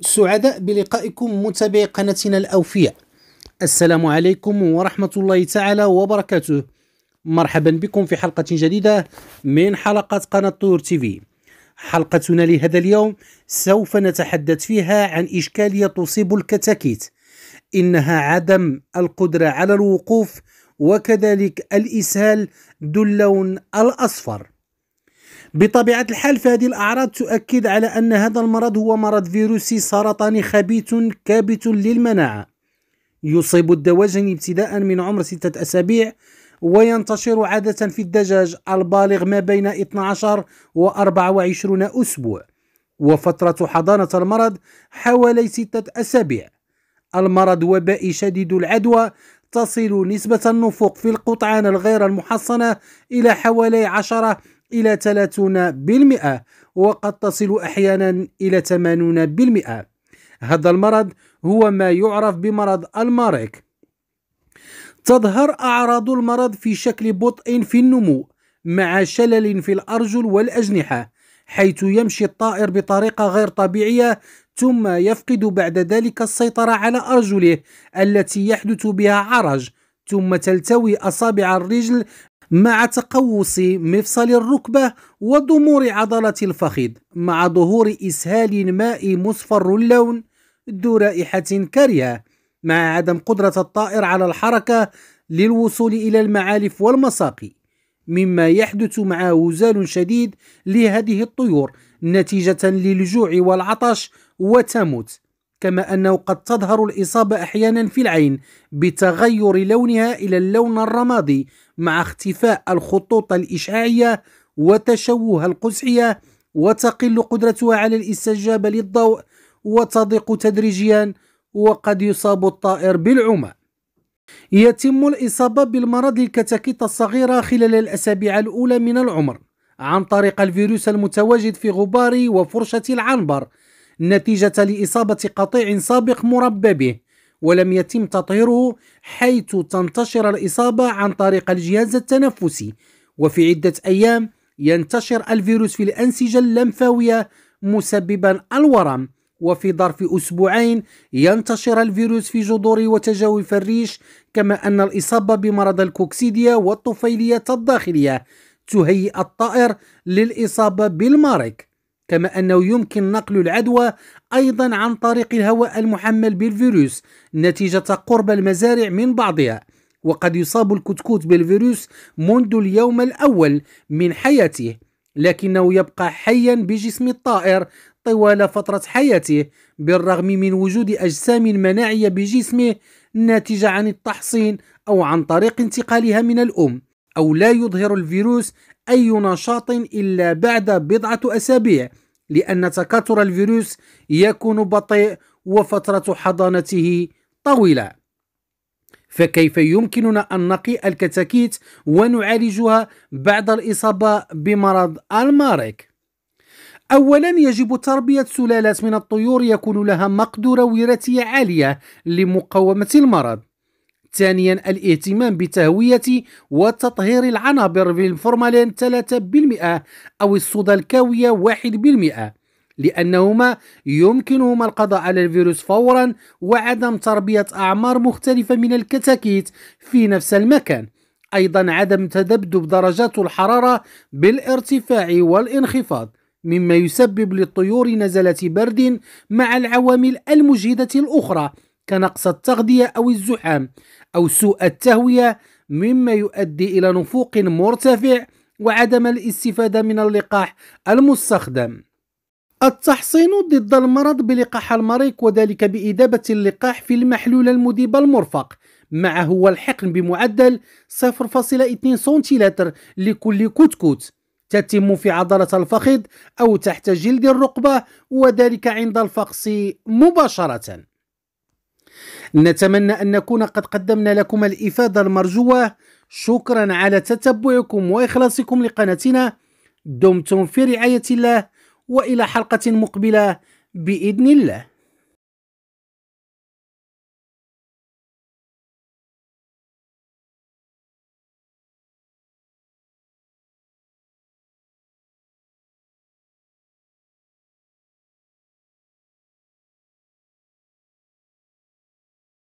سعداء بلقائكم متابعي قناتنا الأوفياء السلام عليكم ورحمة الله تعالى وبركاته مرحبا بكم في حلقة جديدة من حلقات قناة طيور تيفي حلقتنا لهذا اليوم سوف نتحدث فيها عن إشكالية تصيب الكتاكيت إنها عدم القدرة على الوقوف وكذلك الإسهال اللون الأصفر بطبيعة الحال فهذه الأعراض تؤكد على أن هذا المرض هو مرض فيروسي سرطاني خبيث كابت للمناعة يصيب الدواجن ابتداء من عمر ستة أسابيع وينتشر عادة في الدجاج البالغ ما بين 12 و 24 أسبوع وفترة حضانة المرض حوالي ستة أسابيع المرض وبائي شديد العدوى تصل نسبة النفق في القطعان الغير المحصنة إلى حوالي 10 إلى 30% وقد تصل أحيانا إلى 80% هذا المرض هو ما يعرف بمرض المارك تظهر أعراض المرض في شكل بطء في النمو مع شلل في الأرجل والأجنحة حيث يمشي الطائر بطريقة غير طبيعية ثم يفقد بعد ذلك السيطرة على أرجله التي يحدث بها عرج ثم تلتوي أصابع الرجل مع تقوس مفصل الركبة وضمور عضلة الفخذ مع ظهور إسهال ماء مصفر اللون ذو رائحة كريهة مع عدم قدرة الطائر على الحركة للوصول إلى المعالف والمساقي مما يحدث مع وزال شديد لهذه الطيور نتيجة للجوع والعطش وتموت كما أنه قد تظهر الإصابة أحيانا في العين بتغير لونها إلى اللون الرمادي مع اختفاء الخطوط الإشعاعية وتشوه القزحية وتقل قدرتها على الاستجابة للضوء وتضيق تدريجيا وقد يصاب الطائر بالعمى يتم الإصابة بالمرض الكتاكيت الصغيرة خلال الأسابيع الأولى من العمر عن طريق الفيروس المتواجد في غبار وفرشة العنبر نتيجة لإصابة قطيع سابق مربى به ولم يتم تطهيره حيث تنتشر الإصابة عن طريق الجهاز التنفسي وفي عدة أيام ينتشر الفيروس في الأنسجة اللمفاوية مسببا الورم وفي ظرف أسبوعين ينتشر الفيروس في جذور وتجاوف الريش كما أن الإصابة بمرض الكوكسيديا والطفيلية الداخلية تهيئ الطائر للإصابة بالمارك كما أنه يمكن نقل العدوى أيضا عن طريق الهواء المحمل بالفيروس نتيجة قرب المزارع من بعضها وقد يصاب الكتكوت بالفيروس منذ اليوم الأول من حياته لكنه يبقى حيا بجسم الطائر طوال فترة حياته بالرغم من وجود أجسام مناعية بجسمه ناتجة عن التحصين أو عن طريق انتقالها من الأم أو لا يظهر الفيروس أي نشاط إلا بعد بضعة أسابيع لأن تكاثر الفيروس يكون بطيء وفترة حضانته طويلة فكيف يمكننا أن نقي الكتاكيت ونعالجها بعد الإصابة بمرض المارك؟ أولا يجب تربية سلالات من الطيور يكون لها مقدرة وراثية عالية لمقاومة المرض ثانيا الاهتمام بتهوية وتطهير العنابر بالفورمالين 3% أو الصودا الكاوية 1% لأنهما يمكنهما القضاء على الفيروس فورا وعدم تربية أعمار مختلفة من الكتاكيت في نفس المكان أيضا عدم تذبذب درجات الحرارة بالارتفاع والانخفاض مما يسبب للطيور نزلة برد مع العوامل المجهدة الأخرى كنقص التغذية أو الزحام أو سوء التهوية مما يؤدي إلى نفوق مرتفع وعدم الاستفادة من اللقاح المستخدم التحصين ضد المرض بلقاح المريق وذلك بإدابة اللقاح في المحلول المذيب المرفق معه والحقن بمعدل 0.2 سنتيلتر لكل كتكوت تتم في عضلة الفخذ أو تحت جلد الرقبة وذلك عند الفقس مباشرةً نتمنى أن نكون قد قدمنا لكم الإفادة المرجوة شكرا على تتبعكم وإخلاصكم لقناتنا دمتم في رعاية الله وإلى حلقة مقبلة بإذن الله